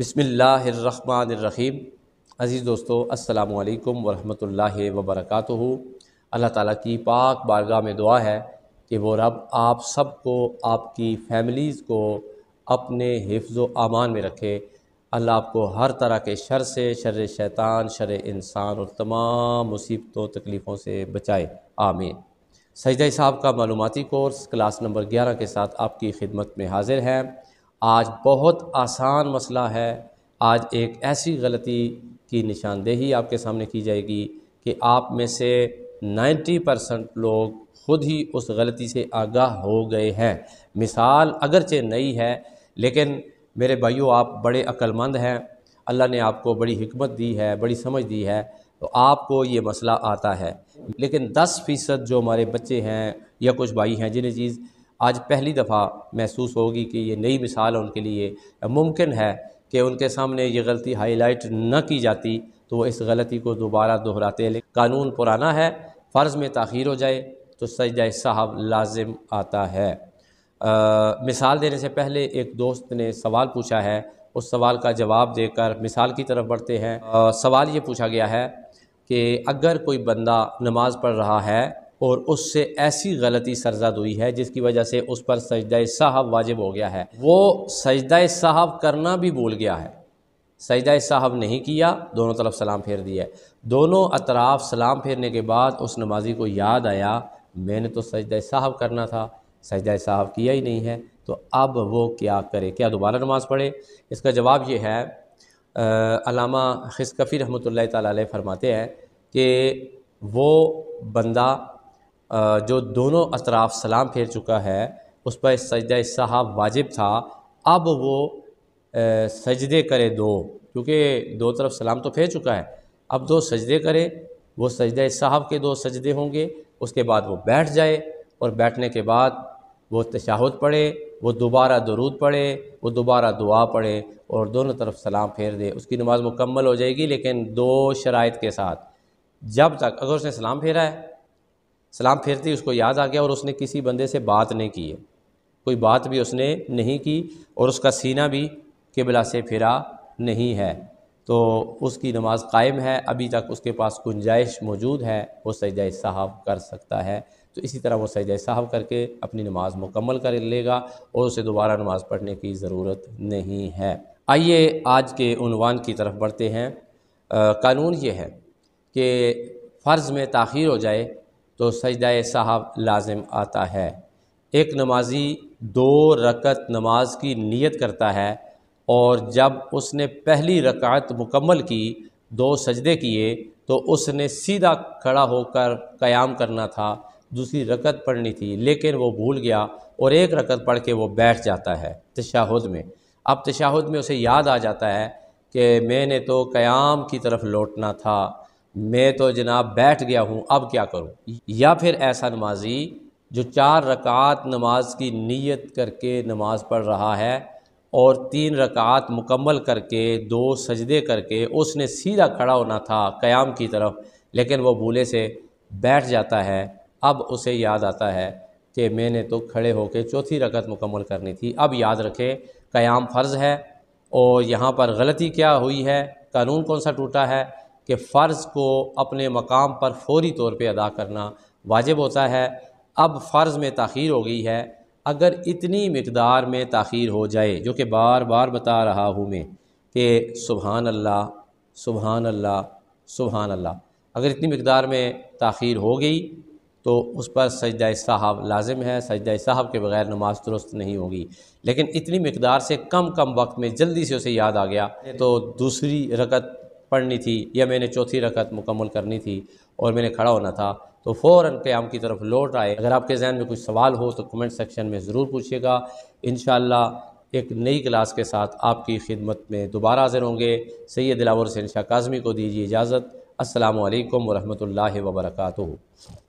बसमीम अज़ीज़ दोस्तों असलकम वरहमतुल्लाहि वबरक अल्लाह ताला की पाक बारगाह में दुआ है कि वो रब आप सबको आपकी फ़ैमिलीज़ को अपने हिफ्ज़ अमान में रखे अल्लाह आपको हर तरह के शर से शर शैतान शर इंसान और तमाम मुसीबतों तकलीफ़ों से बचाए आमीन सजदा साहब का मालूमती कोर्स क्लास नंबर ग्यारह के साथ आपकी खिदमत में हाजिर है आज बहुत आसान मसला है आज एक ऐसी गलती की निशानदेही आपके सामने की जाएगी कि आप में से 90 परसेंट लोग खुद ही उस गलती से आगाह हो गए हैं मिसाल अगरचे नई है लेकिन मेरे भाइयों आप बड़े अक्लमंद हैं अल्लाह ने आपको बड़ी हमत दी है बड़ी समझ दी है तो आपको ये मसला आता है लेकिन 10 फ़ीसद जो हमारे बच्चे हैं या कुछ भाई हैं जिन्हें चीज़ आज पहली दफ़ा महसूस होगी कि ये नई मिसाल उनके लिए मुमकिन है कि उनके सामने ये गलती हाईलाइट न की जाती तो वो इस गलती को दोबारा दोहराते लेकिन कानून पुराना है फ़र्ज़ में तखीर हो जाए तो सजा साहब लाजिम आता है आ, मिसाल देने से पहले एक दोस्त ने सवाल पूछा है उस सवाल का जवाब देकर मिसाल की तरफ बढ़ते हैं आ, सवाल ये पूछा गया है कि अगर कोई बंदा नमाज़ पढ़ रहा है और उससे ऐसी गलती सरजद हुई है जिसकी वजह से उस पर सजदा साहब वाजिब हो गया है वो सजदा साहब करना भी भूल गया है सजदा साहब नहीं किया दोनों तरफ सलाम फेर दिया दोनों अतराफ सलाम फेरने के बाद उस नमाजी को याद आया मैंने तो सजदा साहब करना था सजदा साहब किया ही नहीं है तो अब वो क्या करे क्या दोबारा नमाज़ पढ़े इसका जवाब ये है अलामा खिसकफ़ी रहमत ला फरमाते हैं कि वो बंदा जो दोनों अतराफ़ सलाम फेर चुका है उस पर सजदा साहब वाजिब था अब वो सजदे करे दो क्योंकि दो तरफ सलाम तो फेर चुका है अब दो सजदे करे वो सजदा साहब के दो सजदे होंगे उसके बाद वो बैठ जाए और बैठने के बाद वो तशाहत पढ़े वो दोबारा दरूद पढ़े वो दोबारा दुआ पढ़े और दोनों तरफ सलाम फेर दे उसकी नमाज़ मुकम्मल हो जाएगी लेकिन दो शराइ के साथ जब तक अगर उसने सलाम फेरा है सलाम फेरते ही उसको याद आ गया और उसने किसी बंदे से बात नहीं की है कोई बात भी उसने नहीं की और उसका सीना भी किबला से फिरा नहीं है तो उसकी नमाज कायम है अभी तक उसके पास गुंजाइश मौजूद है वो सैद साहब कर सकता है तो इसी तरह वो सैद साहब करके अपनी नमाज मुकम्मल कर लेगा और उसे दोबारा नमाज पढ़ने की ज़रूरत नहीं है आइए आज के उनवान की तरफ बढ़ते हैं आ, कानून ये है कि फ़र्ज़ में ताखिर हो जाए तो सजदा साहब लाजिम आता है एक नमाजी दो रकत नमाज की नीयत करता है और जब उसने पहली रकात मुकम्मल की दो सजदे किए तो उसने सीधा खड़ा होकर क़याम करना था दूसरी रकत पढ़नी थी लेकिन वो भूल गया और एक रकत पढ़ के वो बैठ जाता है तशाहुद में अब तशाहुद में उसे याद आ जाता है कि मैंने तो क़याम की तरफ लौटना था मैं तो जनाब बैठ गया हूँ अब क्या करूँ या फिर ऐसा नमाजी जो चार रकात नमाज की नीयत करके नमाज पढ़ रहा है और तीन रकात मुकम्मल करके दो सजदे करके उसने सीधा खड़ा होना था क़याम की तरफ लेकिन वो भूले से बैठ जाता है अब उसे याद आता है कि मैंने तो खड़े होकर चौथी रकत मुकम्मल करनी थी अब याद रखें क़याम फ़र्ज़ है और यहाँ पर गलती क्या हुई है कानून कौन सा टूटा है कि फ़र्ज़ को अपने मकाम पर फौरी तौर पर अदा करना वाजिब होता है अब फ़र्ज़ में तखीर हो गई है अगर इतनी मकदार में तखीर हो जाए जो कि बार बार बता रहा हूँ मैं कि सुबहान अल्लाह सुबहान अल्लाह सुबहान अल्लाह अगर इतनी मकदार में तखीर हो गई तो उस पर सजदा साहब लाजिम है सजदा साहब के बगैर नमाज दुरुस्त नहीं होगी लेकिन इतनी मकदार से कम कम वक्त में जल्दी से उसे याद आ गया तो दूसरी रकत पढ़नी थी या मैंने चौथी रकत मुकम्मल करनी थी और मैंने खड़ा होना था तो फ़ौर क़्याम की तरफ लौट आए अगर आपके जहन में कुछ सवाल हो तो कमेंट सेक्शन में ज़रूर पूछिएगा इन एक नई क्लास के साथ आपकी खिदमत में दोबारा हाजिर होंगे सैद दिलावर से शाह काजमी को दीजिए इजाज़त असलकम वरहमल वर्का